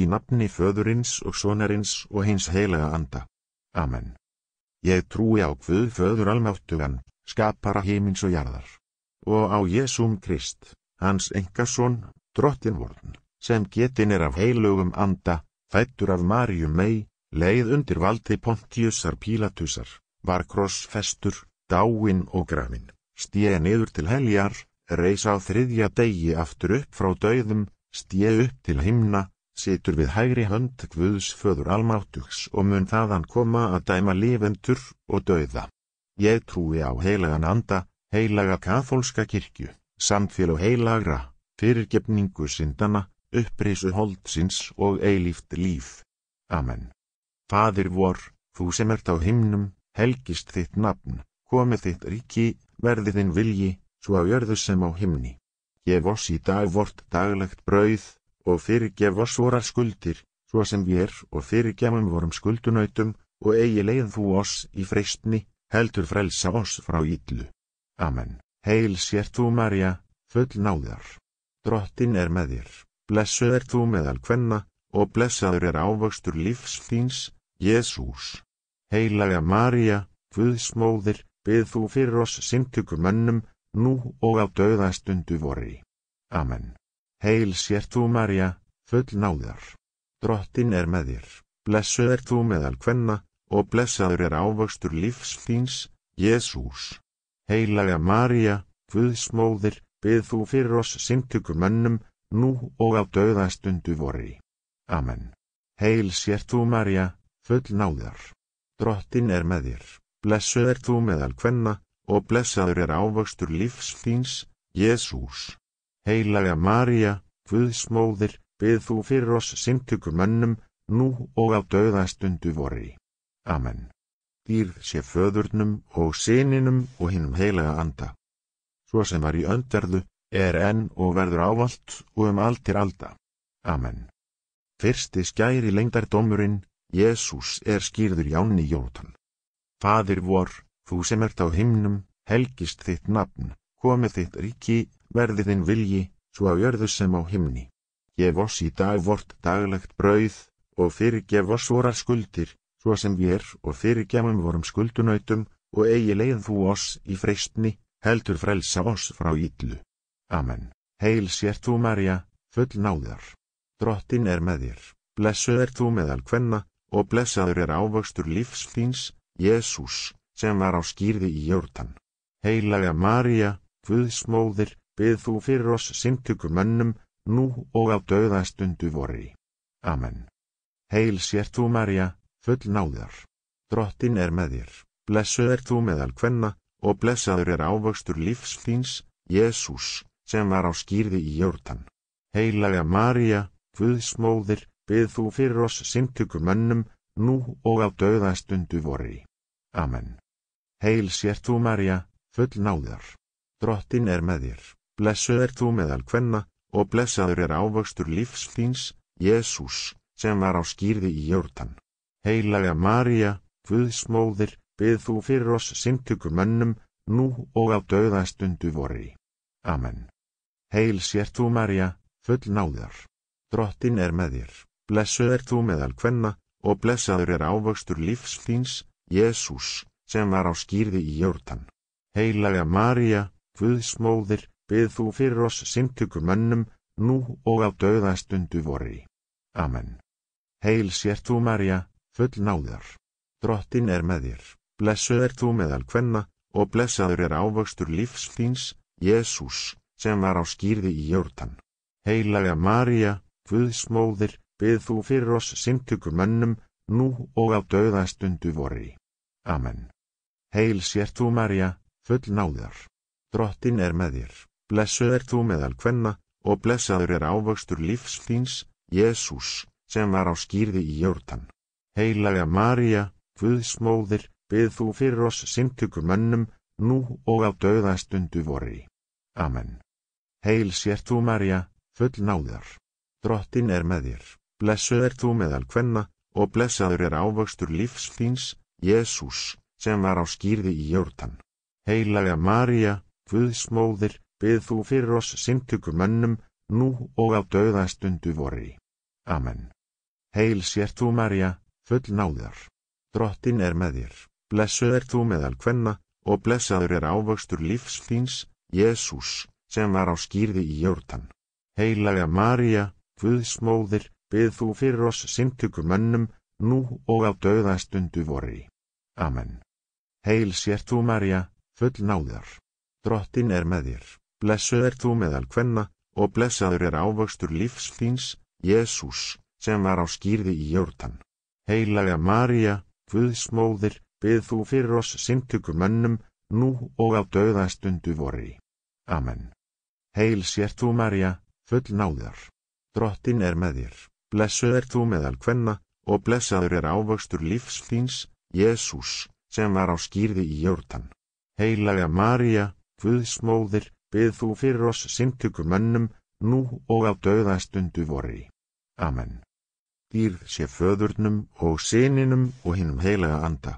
Í nafni föðurins og sonarins og hins heilaga anda. Amen. Ég trúi á Guð föður almáttugan, skapara heimins og jarðar. Og á Jésum Krist, hans engason, drottinvorn, sem getin er af heilugum anda, fættur af Marju mei, leið undir valdi Pontiusar Pílatusar, var krossfestur, dáin og grafin, stíði niður til heljar, reys á þriðja degi aftur upp frá döðum, stíði upp til himna, situr við hægri hönd Guðs föður almáttugs og mun þaðan koma að dæma lifendur og dauða. Ég trúi á heilagan anda, heilaga kathólska kirkju, samfélag heilagra, fyrirgefningu syndana, upprisu holdsins og eilíft líf. Amen. Fadir vor, þú sem ert á himnum, helgist þitt nafn, komið þitt ríki, verði þinn vilji, svo á jörðu sem á himni. Ég voss í dag vort daglegt brauð, og fyrirgef oss vorar skuldir, svo sem við er og fyrirgefum vorum skuldunautum og eigi leið þú oss í freystni, heldur frelsa oss frá íllu. Amen. Heil sér þú, Marja, full náðar. Drottin er með þér. Blessuð er þú meðal hvenna og blessaður er ávöxtur lífs þíns, Jésús. Heilaga Marja, Guðsmóðir, byð þú fyrir oss síntökumönnum, nú og á döðastundu vorri. Amen. Heil sér þú Marja, full náðar. Drottin er með þér, blessuð er þú meðal hvenna og blessaður er ávöxtur lífs þíns, Jésús. Heilaga Marja, Guðsmóðir, bið þú fyrir oss syndukum önnum, nú og á döðastundu vorri. Amen. Heil sér þú Marja, full náðar. Drottin er með þér, blessuð er þú meðal hvenna og blessaður er ávöxtur lífs þíns, Jésús. Heilaga Marja, Guðsmóðir, byð þú fyrir oss sintökum önnum, nú og á döðastundu vorri. Amen. Dýrð sé föðurnum og sininum og hinnum heilaga anda. Svo sem var í önderðu, er enn og verður ávalt og um alltir alda. Amen. Fyrsti skæri lengdardómurinn, Jésús er skýrður Jánni Jónatan. Fadir vor, þú sem ert á himnum, helgist þitt nafn, komið þitt ríki verði þinn vilji svo á jörðu sem á himni. Gef oss í dag vort daglegt brauð og fyrirgef oss vorar skuldir svo sem við er og fyrirgefum vorum skuldunautum og eigi leið þú oss í freystni heldur frelsa oss frá íllu. Amen. Heil sér þú Marja, full náðar. Drottin er með þér. Blessuð er þú meðal hvenna og blessaður er ávöxtur lífsfíns, Jésús, sem var á skýrði í jórtan. Heilaga Marja, Guðsmóðir, Byð þú fyrir oss síntöku mönnum, nú og á döðastundu vorri. Amen. Heil sér þú, Marja, full náðar. Drottin er með þér. Blessuð er þú meðal hvenna og blessaður er ávöxtur lífs þíns, Jésús, sem var á skýrði í jórtan. Heilaga Marja, Guðsmóðir, byð þú fyrir oss síntöku mönnum, nú og á döðastundu vorri. Amen. Heil sér þú, Marja, full náðar. Drottin er með þér blessuð er þú meðal hvenna, og blessaður er ávöxtur lífs þíns, Jésús, sem var á skýrði í jórtan. Heilaga Maria, Guðsmóðir, byð þú fyrir oss syntökumönnum, nú og á döðastundu vorri. Amen. Heil sér þú Maria, full náðar. Drottin er með þér, blessuð er þú meðal hvenna, og blessaður er ávöxtur lífs þíns, Jésús, sem var á skýrði í jórtan. Heilaga Maria, Guðsmóðir, Byð þú fyrir oss síntöku mönnum, nú og á döðastundu vorri. Amen. Heil sér þú, Marja, full náðar. Drottin er með þér. Blessuð er þú meðal hvenna, og blessaður er ávöxtur lífs þíns, Jésús, sem var á skýrði í jórtan. Heilaga Marja, Guðsmóðir, byð þú fyrir oss síntöku mönnum, nú og á döðastundu vorri. Amen. Heil sér þú, Marja, full náðar. Drottin er með þér. Blessuð er þú meðal hvenna og blessaður er ávöxtur lífs þíns, Jésús, sem var á skýrði í jórtan. Heilaga Maria, Guðsmóðir, byð þú fyrir oss simtökum önnum, nú og á döðastundu vorri. Amen. Heil sér þú Maria, full náðar. Drottin er með þér. Blessuð er þú meðal hvenna og blessaður er ávöxtur lífs þíns, Jésús, sem var á skýrði í jórtan. Heilaga Maria, Guðsmóðir, Bið þú fyrir oss síntökum mönnum, nú og á döðastundu vorri. Amen. Heil sér þú, Marja, full náðar. Drottin er með þér. Blessuð er þú meðal hvenna, og blessaður er ávöxtur lífsþýns, Jésús, sem var á skýrði í jórtan. Heilaga Marja, Guðsmóðir, bið þú fyrir oss síntökum mönnum, nú og á döðastundu vorri. Amen. Heil sér þú, Marja, full náðar. Drottin er með þér. Blessuð er þú meðal hvenna og blessaður er ávöxtur lífs þíns, Jésús, sem var á skýrði í jórtan. Heilaga Marja, Guðsmóðir, byð þú fyrir oss sintökum önnum, nú og á döðastundu vorri. Amen. Heil sér þú Marja, full náðar. Drottin er með þér, blessuð er þú meðal hvenna og blessaður er ávöxtur lífs þíns, Jésús, sem var á skýrði í jórtan. Heilaga Marja, Guðsmóðir, Bið þú fyrir oss síntökur mönnum, nú og á döðastundu vorri. Amen. Dýrð sé föðurnum og síninum og hinnum heilaga anda.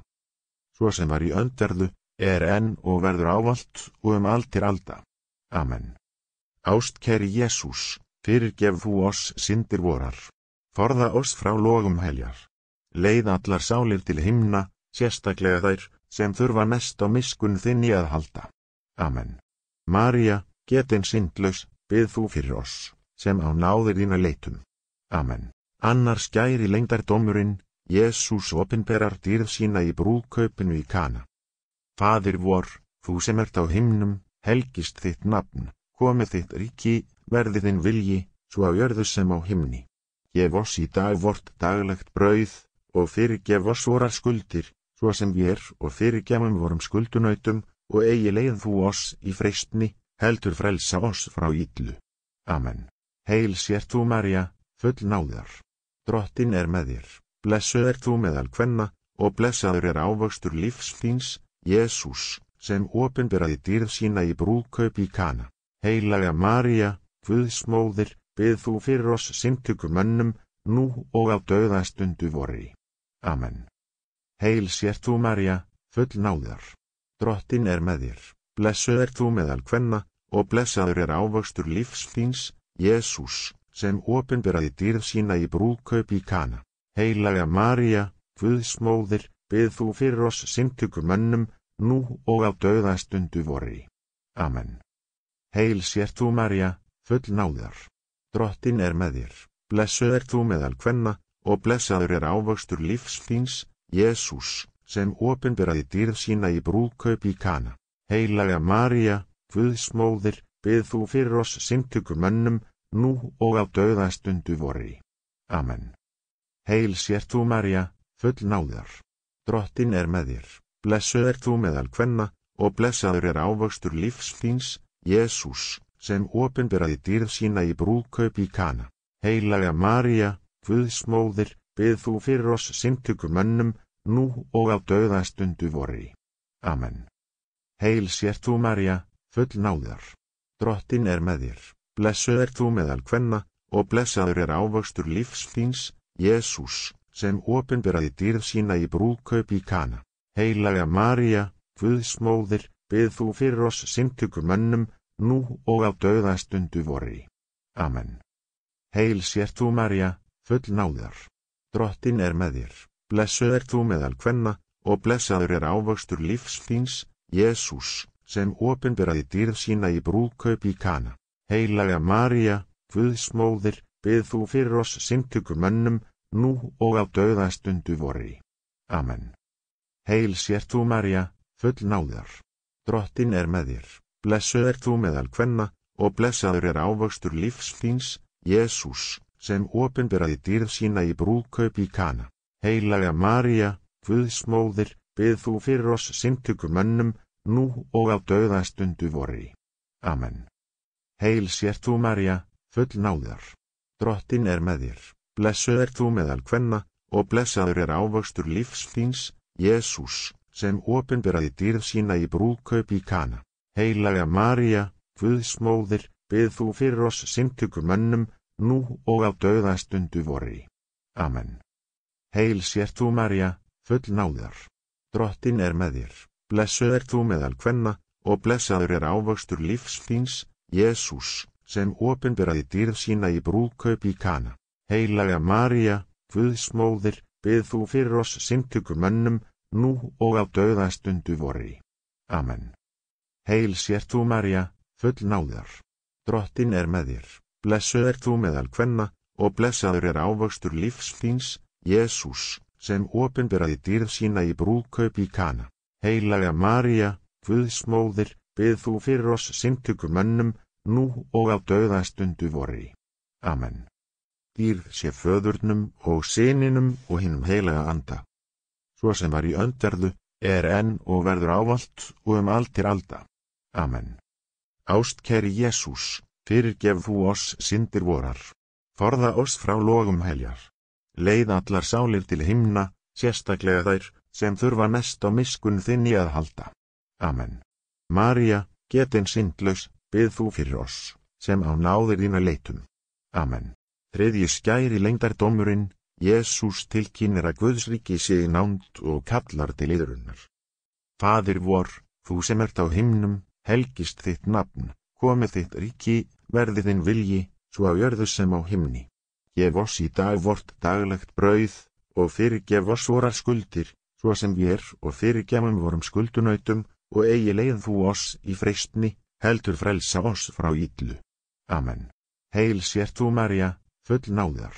Svo sem var í önderðu, er enn og verður ávalt og um allt til alda. Amen. Ástkæri Jésús, fyrirgef þú oss síndir vorar. Forða oss frá logum heljar. Leið allar sálir til himna, sérstaklega þær sem þurfa mest á miskun þinni að halda. Amen. Marja, getinn syndlaus, byð þú fyrir oss, sem á náðir þína leitum. Amen. Annar skæri lengdardómurinn, Jésús opinberar dýrð sína í brúðkaupinu í Kana. Fadir vor, þú sem ert á himnum, helgist þitt nafn, komið þitt ríki, verðið þinn vilji, svo á jörðu sem á himni. Gef oss í dag vort daglegt brauð og fyrirgef oss vorar skuldir, svo sem við er og fyrirgefum vorum skuldunautum og eigi leið þú oss í freystni, heldur frelsa oss frá yllu. Amen. Heil sér þú, Marja, full náðar. Drottin er með þér, blessuð er þú meðal hvenna, og blessaður er ávöxtur lífsfíns, Jésús, sem ofinberaði dýrð sína í brúkaup í kana. Heilaga Marja, Guðsmóðir, byð þú fyrir oss syntökum önnum, nú og á döðastundu vorri. Amen. Heil sér þú, Marja, full náðar drottin er með þér, blessuð er þú meðal hvenna, og blessaður er ávöxtur lífsþýns, Jésús, sem ofinberaði dýrð sína í brúkaup í kana. Heilaga Marja, Guðsmóðir, byð þú fyrir oss syntökumönnum, nú og á döðastundu vorri. Amen. Heil sér þú Marja, full náðar. Drottin er með þér, blessuð er þú meðal hvenna, og blessaður er ávöxtur lífsþýns, Jésús, sem ofinberaði dýrð sína í brúðkaup í Kana. Heilaga Maria, Guðsmóðir, byð þú fyrir oss sintökum önnum, nú og á döðastundu vorri. Amen. Heil sér þú Maria, full náðar. Drottin er með þér, blessuð er þú meðal hvenna og blessaður er ávöxtur lífsfíns, Jésús, sem ofinberaði dýrð sína í brúðkaup í Kana. Heilaga Maria, Guðsmóðir, byð þú fyrir oss sintökum önnum, nú og á döðastundu vorri. Amen. Heil sér þú, Marja, full náðar. Drottin er með þér, blessuð er þú meðal hvenna, og blessaður er ávöxtur lífs þíns, Jésús, sem ofinberaði dýrð sína í brúkaup í kana. Heilaga Marja, Guðsmóðir, byð þú fyrir oss syntökum önnum, nú og á döðastundu vorri. Amen. Heil sér þú, Marja, full náðar. Drottin er með þér Blessuð er þú meðal hvenna og blessaður er ávöxtur lífs þíns, Jésús, sem ofinberaði dýrð sína í brúðkaup í kana. Heilaga Marja, Guðsmóðir, byð þú fyrir oss sintökum önnum, nú og á döðastundu vorri. Amen. Heil sér þú Marja, full náðar. Drottin er með þér. Blessuð er þú meðal hvenna og blessaður er ávöxtur lífs þíns, Jésús, sem ofinberaði dýrð sína í brúðkaup í kana. Heilaga Marja, Guðsmóðir, byð þú fyrir oss syndukum önnum, nú og á döðastundu vorri. Amen. Heil sér þú Marja, full náðar. Drottin er með þér, blessuð er þú meðal hvenna, og blessaður er ávöxtur lífsþýns, Jésús, sem ofinberaði dýrð sína í brúðkaup í kana. Heilaga Marja, Guðsmóðir, byð þú fyrir oss syndukum önnum, nú og á döðastundu vorri. Amen. Heil sér þú Marja, full náðar. Drottin er með þér, blessuð er þú meðal hvenna og blessaður er ávöxtur lífsþýns, Jésús, sem ofinberaði dýrð sína í brúkaup í kana. Heilaga Marja, Guðsmóðir, byð þú fyrir oss sintökum önnum, nú og á döðastundu vorri. Amen. Heil sér þú Marja, full náðar. Drottin er með þér, blessuð er þú meðal hvenna og blessaður er ávöxtur lífsþýns, Jésús sem ofinberaði dýrð sína í brúðkaup í Kana. Heilaga Maria, Guðsmóðir, byggð þú fyrir oss syntöku mönnum, nú og á döðastundu vorri. Amen. Dýrð sé föðurnum og sininum og hinnum heilaga anda. Svo sem var í öndarðu, er enn og verður ávalt og um alltir alda. Amen. Ástkerri Jésús, fyrirgef þú oss syndir vorar. Forða oss frá logum heljar leið allar sálir til himna, sérstaklega þær, sem þurfa mest á miskun þinni að halda. Amen. Marja, getinn syndlaus, byð þú fyrir oss, sem á náðir þína leitum. Amen. Þriðji skæri lengdardómurinn, Jésús tilkynir að Guðsriki sé í nánd og kallar til yðrunnar. Fadir vor, þú sem ert á himnum, helgist þitt nafn, komið þitt ríki, verði þinn vilji, svo á jörðu sem á himni. Gef oss í dag vort daglegt brauð og fyrirgef oss vorar skuldir, svo sem við er og fyrirgemum vorum skuldunautum og eigi leið þú oss í freystni, heldur frelsa oss frá íllu. Amen. Heil sér þú, Marja, full náðar.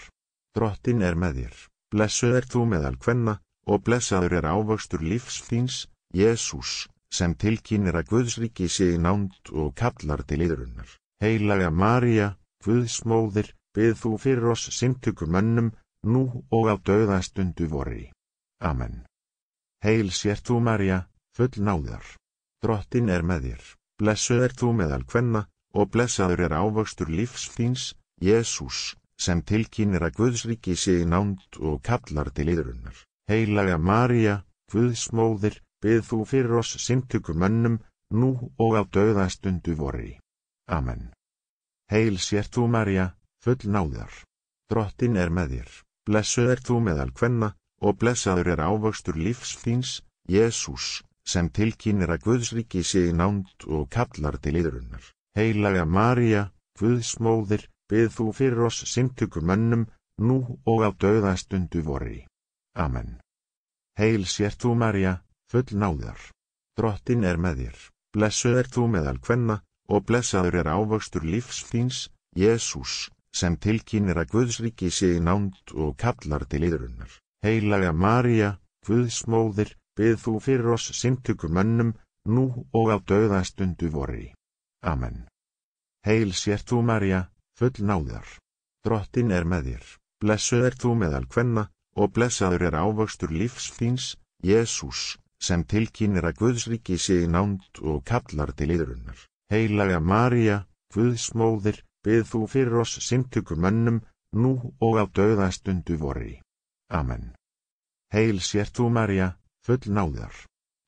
Drottin er með þér. Blessuð er þú meðal hvenna og blessaður er ávöxtur lífsfíns, Jésús, sem tilkynir að Guðsriki séði nánt og kallar til yðrunnar. Heilaga Marja, Guðsmóðir, Bið þú fyrir oss síntökum önnum, nú og á döðastundu vorri. Amen. Heil sér þú, Marja, full náðar. Drottin er með þér. Blessuð er þú meðal hvenna og blessaður er ávöxtur lífsfíns, Jésús, sem tilkynir að Guðsriki sé í nánd og kallar til yðrunnar. Heilaga Marja, Guðsmóðir, bið þú fyrir oss síntökum önnum, nú og á döðastundu vorri. Amen. Heil sér þú, Marja, full náðar. Drottin er með þér, blessuð er þú meðal hvenna og blessaður er ávöxtur lífs þíns, Jésús, sem tilkynir að Guðsriki sé í nánd og kallar til yðrunnar. Heilaga Marja, Guðsmóðir, byð þú fyrir oss sintukur mönnum, nú og á döðastundu vorri. Amen. Heil sér þú Marja, full náðar. Drottin er með þér, blessuð er þú meðal hvenna og blessaður er ávöxtur lífs þíns, Jésús, sem tilkynir að Guðsríki sé í nánd og kallar til yðrunnar. Heilaga Marja, Guðsmóðir, bið þú fyrir oss síntökur mönnum, nú og á döðastundu vorri. Amen. Heil sér þú Marja, full náðar. Drottin er með þér. Blessuð er þú meðal hvenna og blessaður er ávöxtur lífsfíns, Jésús, sem tilkynir að Guðsríki sé í nánd og kallar til yðrunnar. Heilaga Marja, Guðsmóðir, Byð þú fyrir oss síntökum mönnum, nú og á döðastundu vorri. Amen. Heil sér þú, Marja, full náðar.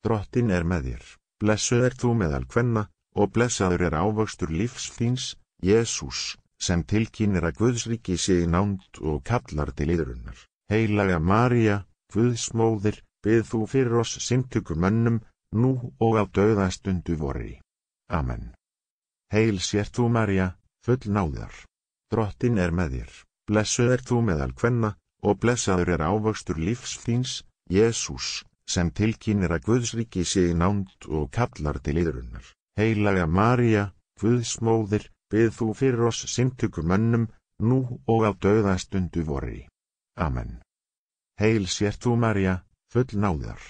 Drottin er með þér. Blessuð er þú meðal hvenna, og blessaður er ávöxtur lífs þíns, Jésús, sem tilkynir að Guðsriki sé í nánd og kallar til yðrunnar. Heilaga Marja, Guðsmóðir, byð þú fyrir oss síntökum mönnum, nú og á döðastundu vorri. Amen. Heil sér þú, Marja, full náðar. Drottin er með þér, blessuð er þú meðal hvenna og blessaður er ávöxtur lífsfíns, Jésús, sem tilkynir að Guðsriki sé í nánd og kallar til yðrunnar. Heilaga Marja, Guðsmóðir, byð þú fyrir oss syntökum önnum, nú og á döðastundu vorri. Amen. Heil sér þú Marja, full náðar.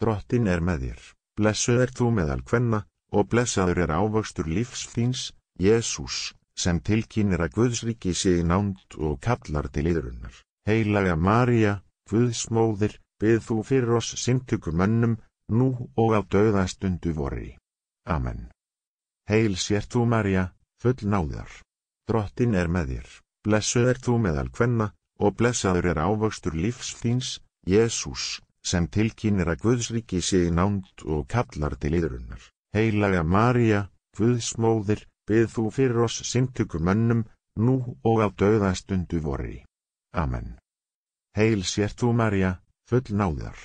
Drottin er með þér, blessuð er þú meðal hvenna og blessaður er ávöxtur lífsfíns, Jésús, sem tilkynir að Guðsriki sé í nánd og kallar til yðrunnar. Heilaga Maria, Guðsmóðir, byð þú fyrir oss sintökum önnum, nú og á döðastundu vorri. Amen. Heil sér þú Maria, full náðar. Drottin er með þér. Blessuð er þú meðal hvenna og blessaður er ávöxtur lífsfíns, Jésús, sem tilkynir að Guðsriki sé í nánd og kallar til yðrunnar. Heilaga Maria, Guðsmóðir, Byð þú fyrir oss síntökur mönnum, nú og á döðastundu vorri. Amen. Heil sér þú, Marja, full náðar.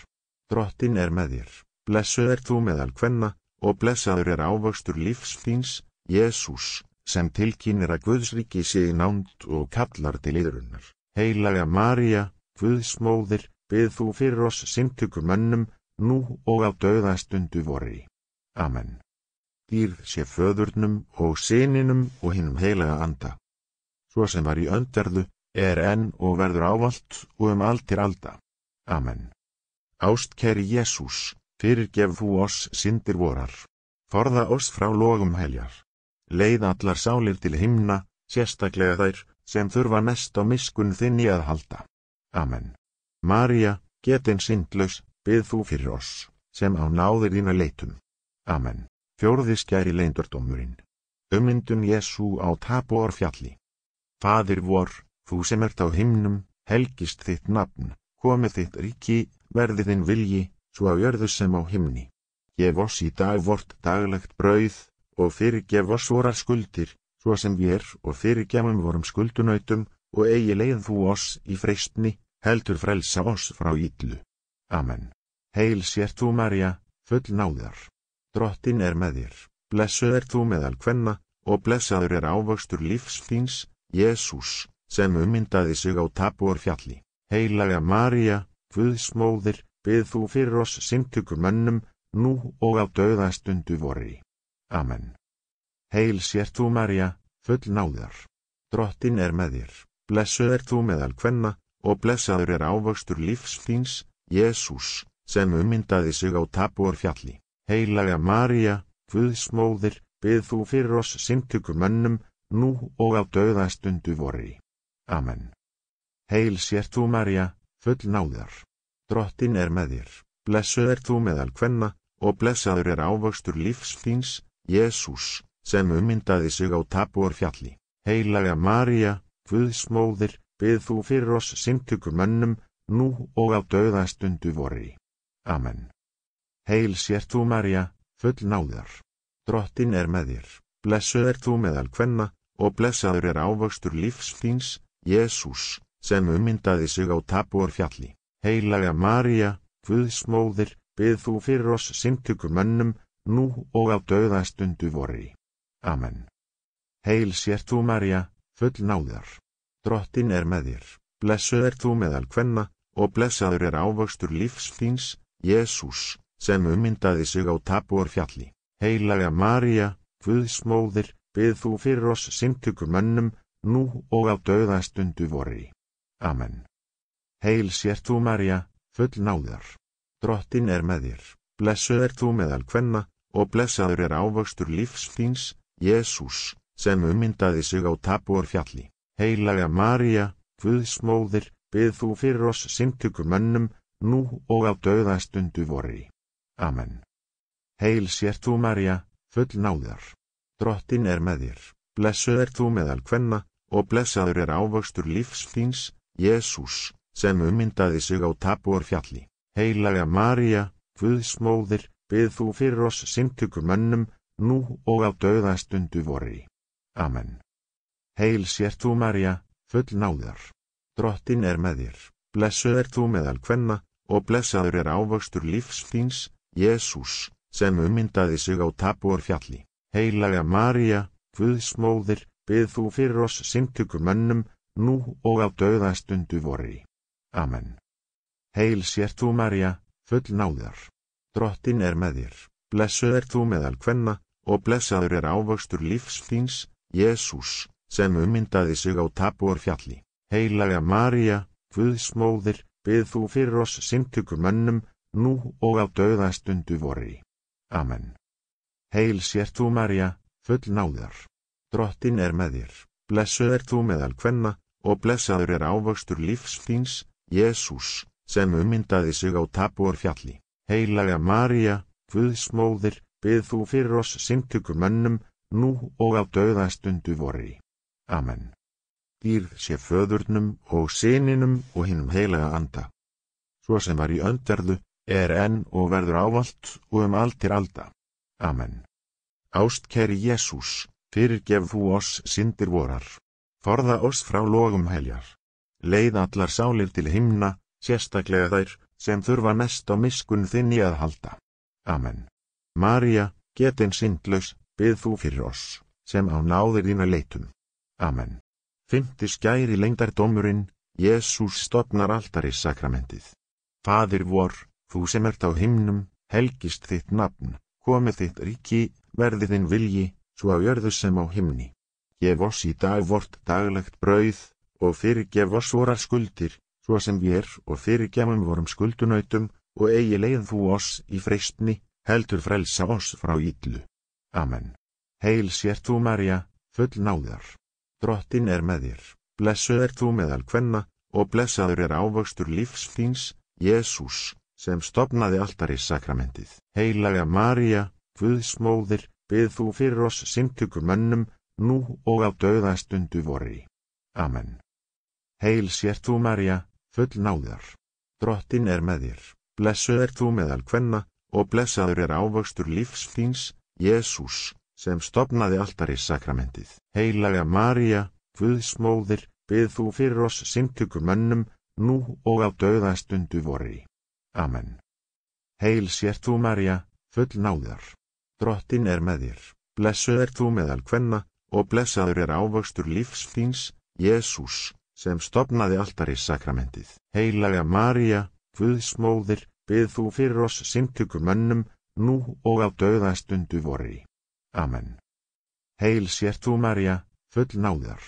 Drottin er með þér. Blessuð er þú meðal hvenna, og blessaður er ávöxtur lífsfíns, Jésús, sem tilkynir að Guðsriki sé í nánd og kallar til yðrunnar. Heilaga Marja, Guðsmóðir, byð þú fyrir oss síntökur mönnum, nú og á döðastundu vorri. Amen dýrð sé föðurnum og sininum og hinnum heilaga anda. Svo sem var í önderðu, er enn og verður ávalt og um alltir alda. Amen. Ástkeri Jésús, fyrirgef þú oss syndir vorar. Forða oss frá logum heljar. Leið allar sálir til himna, sérstaklega þær sem þurfa mest á miskun þinn í að halda. Amen. Marja, getinn syndlaus, bið þú fyrir oss, sem á náðir þína leitum. Amen. Fjórðiskjæri leindurdómurinn. Ömyndun Jésú á tapuar fjalli. Fadir vor, þú sem ert á himnum, helgist þitt nafn, komið þitt ríki, verðið þinn vilji, svo á jörðu sem á himni. Gef oss í dag vort daglegt brauð og fyrirgef oss vorar skuldir, svo sem við er og fyrirgefum vorum skuldunautum og eigi leið þú oss í freystni, heldur frelsa oss frá íllu. Amen. Heil sér þú Marja, full náðar drottin er með þér, blessuð er þú meðal hvenna, og blessaður er ávöxtur lífsþýns, Jésús, sem ummyndaði sig á tapuar fjalli. Heilaga Marja, Guðsmóðir, byð þú fyrir oss sintukur mönnum, nú og á döðastundu vorri. Amen. Heil sér þú Marja, full náðar. Drottin er með þér, blessuð er þú meðal hvenna, og blessaður er ávöxtur lífsþýns, Jésús, sem ummyndaði sig á tapuar fjalli. Heilaga Marja, Guðsmóðir, byð þú fyrir oss síntökum önnum, nú og á döðastundu vorri. Amen. Heil sér þú Marja, full náðar. Drottin er með þér, blessuð er þú meðal hvenna og blessaður er ávöxtur lífsfíns, Jésús, sem ummyndaði sig á tapuar fjalli. Heilaga Marja, Guðsmóðir, byð þú fyrir oss síntökum önnum, nú og á döðastundu vorri. Amen. Heil sér þú Marja, full náðar. Drottin er með þér, blessuð er þú meðal hvenna og blessaður er ávöxtur lífsfíns, Jésús, sem ummyndaði sig á tapuar fjalli. Heilaga Marja, Guðsmóðir, bygg þú fyrir oss síntökur mönnum, nú og á döðastundu vorri. Amen. Heil sér þú Marja, full náðar. Drottin er með þér, blessuð er þú meðal hvenna og blessaður er ávöxtur lífsfíns, Jésús, sem ummyndaði sig á tapuarfjalli. Heilaga Maria, Guðsmóðir, byð þú fyrir oss sintukur mönnum, nú og á döðastundu vorri. Amen. Heil sér þú Maria, full náðar. Drottin er með þér, blessuð er þú meðal hvenna, og blessaður er ávöxtur lífsfíns, Jésús, sem ummyndaði sig á tapuarfjalli. Heilaga Maria, Guðsmóðir, byð þú fyrir oss sintukur mönnum, nú og á döðastundu vorri. Amen. Heil sér þú, Marja, full náðar. Drottin er með þér. Blessuð er þú meðal hvenna og blessaður er ávöxtur lífs þíns, Jésús, sem ummyndaði sig á tapuar fjalli. Heilaga Marja, Guðsmóðir, byð þú fyrir oss sintökum önnum, nú og á döðastundu vorri. Amen. Heil sér þú, Marja, full náðar. Drottin er með þér. Blessuð er þú meðal hvenna og blessaður er ávöxtur lífs þíns, Jésús, sem ummyndaði sig á tapuarfjalli. Heilaga Maria, Guðsmóðir, byð þú fyrir oss syndukur mönnum, nú og á döðastundu vorri. Amen. Heil sér þú Maria, full náðar. Drottin er með þér. Blessuð er þú meðal hvenna og blessaður er ávöxtur lífs þíns, Jésús, sem ummyndaði sig á tapuarfjalli. Heilaga Maria, Guðsmóðir, byð þú fyrir oss syndukur mönnum, nú og á döðastundu vorri. Amen. Heil sér þú, Marja, full náðar. Drottin er með þér. Blessuð er þú meðal hvenna og blessaður er ávöxtur lífsfíns, Jésús, sem ummyndaði sig á tapuar fjalli. Heilaga Marja, Guðsmóðir, byð þú fyrir oss simtökum önnum, nú og á döðastundu vorri. Amen. Dýrð sé föðurnum og sininum og hinnum heilaga anda. Svo sem var í önderðu, er enn og verður ávalt og um aldir alda. Amen. Ástkæri Jésús, fyrirgef þú oss syndir vorar, forða oss frá logum heljar, leið allar sálir til himna, sérstaklega þær sem þurfa mest á miskun þinn í að halda. Amen. Marja, getinn syndlaus, byð þú fyrir oss, sem á náðir þína leitum. Amen. Fymti skæri lengdardómurinn, Jésús stopnar alldari sakramentið. Fadir vor, Þú sem ert á himnum, helgist þitt nafn, komið þitt ríki, verði þinn vilji, svo að jörðu sem á himni. Gef oss í dag vort daglegt brauð og fyrirgef oss vorar skuldir, svo sem við er og fyrirgefum vorum skuldunautum og eigi leið þú oss í freystni, heldur frelsa oss frá yllu. Amen. Heil sér þú, Marja, full náðar. Drottin er með þér. Blessuð er þú meðal hvenna og blessaður er ávöxtur lífs þíns, Jésús sem stopnaði alltari sakramentið. Heilaga Maria, Guðsmóðir, byggð þú fyrir oss síntöku mönnum, nú og á döðastundu vorri. Amen. Heil sér þú Maria, full náðar. Drottin er með þér. Blessuð er þú meðal hvenna og blessaður er ávöxtur lífsþýns, Jésús, sem stopnaði alltari sakramentið. Heilaga Maria, Guðsmóðir, byggð þú fyrir oss síntöku mönnum, nú og á döðastundu vorri. Amen. Heil sér þú, Marja, full náðar. Drottin er með þér. Blessuð er þú meðal hvenna og blessaður er ávöxtur lífs þíns, Jésús, sem stopnaði alltari sakramentið. Heilaga Marja, Guðsmóðir, bið þú fyrir oss síntökum önnum, nú og á döðastundu vorri. Amen. Heil sér þú, Marja, full náðar.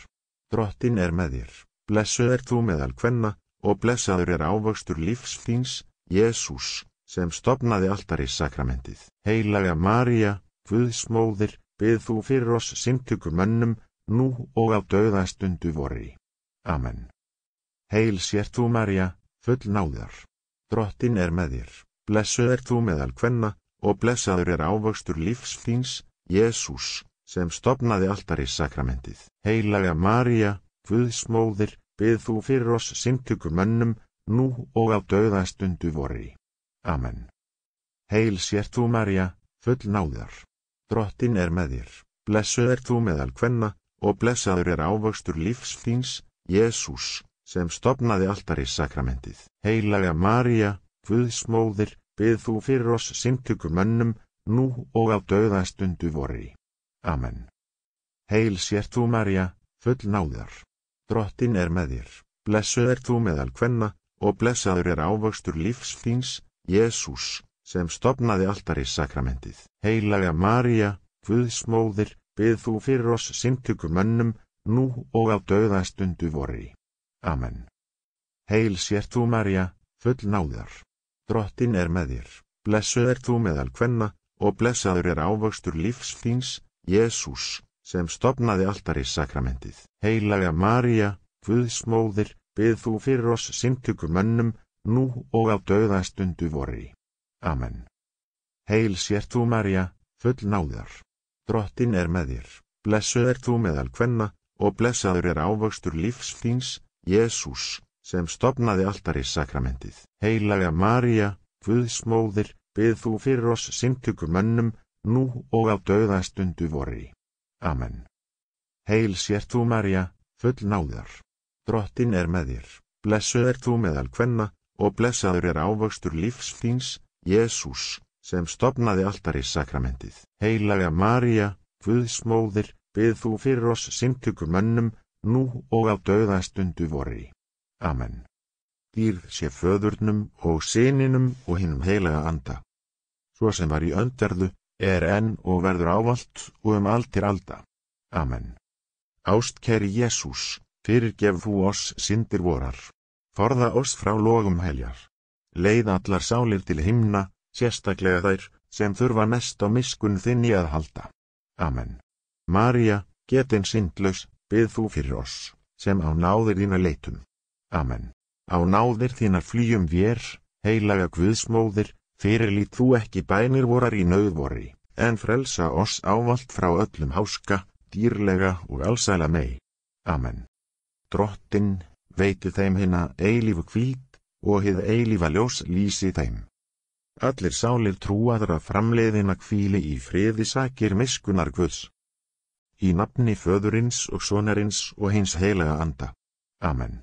Drottin er með þér. Blessuð er þú meðal hvenna og blessaður er ávöxtur lífs þíns, Jésús sem stopnaði alltari sakramentið. Heilaga Marja, Guðsmóðir, byggð þú fyrir oss síntökur mönnum nú og á döðastundu vorri. Amen. Heil sér þú Marja, full náðar. Drottin er með þér. Blessuð er þú meðal hvenna og blessaður er ávöxtur lífsþýns, Jésús, sem stopnaði alltari sakramentið. Heilaga Marja, Guðsmóðir, byggð þú fyrir oss síntökur mönnum nú og á döðastundu vorri. Amen. Heil sért þú, Marja, full náðar. Drottin er með þér. Blessuð er þú meðal hvenna og blessaður er ávöxtur lífs þíns, Jésús, sem stopnaði alltari sakramentið. Heilaga Marja, Guðsmóðir, bið þú fyrir oss síntökum önnum, nú og á döðastundu vorri. Amen. Heil sért þú, Marja, full náðar. Drottin er með þér. Blessuð er þú meðal hvenna og blessaður er ávöxtur lífs þíns, Jésús, sem stopnaði alltari sakramentið. Heilaga Marja, Guðsmóðir, byð þú fyrir oss sintökum önnum, nú og á döðastundu vorri. Amen. Heil sér þú Marja, full náðar. Drottin er með þér, blessuð er þú meðal hvenna, og blessaður er ávöxtur lífs þíns, Jésús, sem stopnaði alltari sakramentið. Heilaga Marja, Guðsmóðir, Byð þú fyrir oss síntökur mönnum, nú og á döðastundu vorri. Amen. Heil sér þú, Marja, full náðar. Drottin er með þér. Blessuð er þú meðal hvenna og blessaður er ávöxtur lífs þíns, Jésús, sem stopnaði alltar í sakramentið. Heilaga Marja, Guðsmóðir, byð þú fyrir oss síntökur mönnum, nú og á döðastundu vorri. Amen. Heil sér þú, Marja, full náðar drottin er með þér, blessuð er þú meðal hvenna, og blessaður er ávöxtur lífs þíns, Jésús, sem stopnaði alltar í sakramentið. Heilaga Marja, Guðsmóðir, byð þú fyrir oss simtökum önnum, nú og á döðastundu vorri. Amen. Dýrð sé föðurnum og sininum og hinnum heilaga anda. Svo sem var í önderðu, er enn og verður ávalt og um allt til alda. Amen. Ást kæri Jésús, Fyrirgef þú oss syndir vorar, forða oss frá logum heljar. Leið allar sálir til himna, sérstaklega þær, sem þurfa mest á miskun þinn í að halda. Amen. Marja, getin syndlaus, byð þú fyrir oss, sem á náðir þína leitum. Amen. Á náðir þína flýjum vér, heilaga guðsmóðir, fyrirlít þú ekki bænir vorar í nauðvori, en frelsa oss ávalt frá öllum háska, dýrlega og allsæla mei. Amen drottin veiti þeim hérna eilífu kvíld og hið eilífa ljós lýsi þeim. Allir sálir trúaður að framleiðina kvíli í friðisakir miskunar Guðs. Í nafni föðurins og sonarins og hins heilaga anda. Amen.